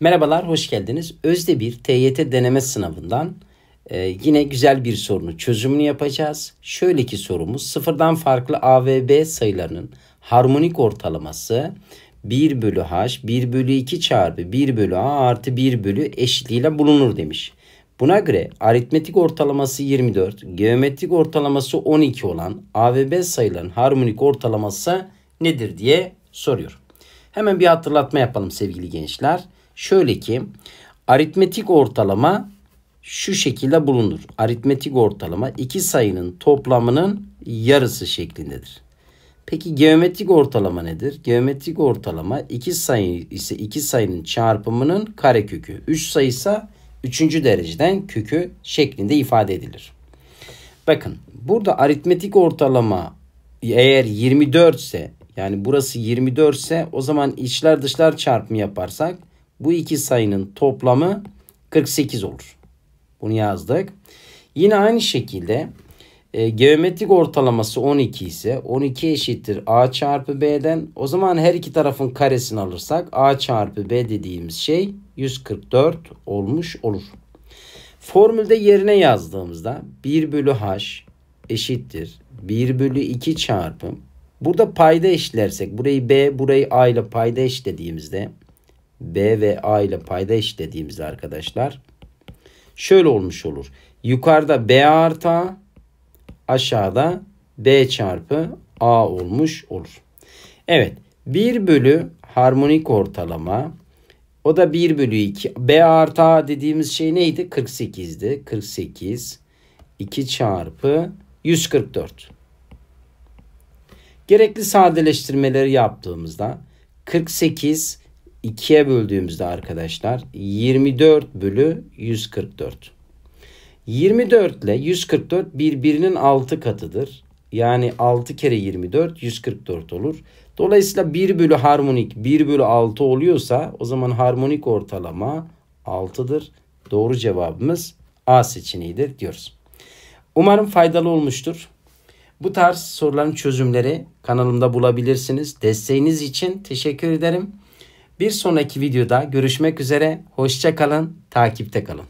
Merhabalar, hoş geldiniz. Özde bir TYT deneme sınavından e, yine güzel bir sorunu çözümünü yapacağız. Şöyle ki sorumuz sıfırdan farklı A ve B sayılarının harmonik ortalaması 1 bölü H, 1 bölü 2 çarpı 1 bölü A artı 1 bölü eşitliğiyle bulunur demiş. Buna göre aritmetik ortalaması 24, geometrik ortalaması 12 olan A ve B sayıların harmonik ortalaması nedir diye soruyor. Hemen bir hatırlatma yapalım sevgili gençler. Şöyle ki aritmetik ortalama şu şekilde bulunur. Aritmetik ortalama iki sayının toplamının yarısı şeklindedir. Peki geometrik ortalama nedir? Geometrik ortalama iki sayı ise iki sayının çarpımının karekökü. Üç sayı ise üçüncü dereceden kökü şeklinde ifade edilir. Bakın burada aritmetik ortalama eğer 24 ise yani burası 24 ise o zaman içler dışlar çarpımı yaparsak bu iki sayının toplamı 48 olur. Bunu yazdık. Yine aynı şekilde e, geometrik ortalaması 12 ise 12 eşittir a çarpı b'den. O zaman her iki tarafın karesini alırsak a çarpı b dediğimiz şey 144 olmuş olur. Formülde yerine yazdığımızda 1 bölü h eşittir 1 bölü 2 çarpı. Burada payda eşitlersek burayı b burayı a ile payda eşitlediğimizde B ve A ile payda eşitlediğimizde arkadaşlar şöyle olmuş olur. Yukarıda B artı A aşağıda B çarpı A olmuş olur. Evet 1 bölü harmonik ortalama o da 1 bölü 2. B artı A dediğimiz şey neydi? 48'di. 48 2 çarpı 144. Gerekli sadeleştirmeleri yaptığımızda 48 2'ye böldüğümüzde arkadaşlar 24 bölü 144. 24 ile 144 birbirinin 6 katıdır. Yani 6 kere 24 144 olur. Dolayısıyla 1 bölü harmonik 1 bölü 6 oluyorsa o zaman harmonik ortalama 6'dır. Doğru cevabımız A seçeneğidir diyoruz. Umarım faydalı olmuştur. Bu tarz soruların çözümleri kanalımda bulabilirsiniz. Desteğiniz için teşekkür ederim. Bir sonraki videoda görüşmek üzere. Hoşça kalın, takipte kalın.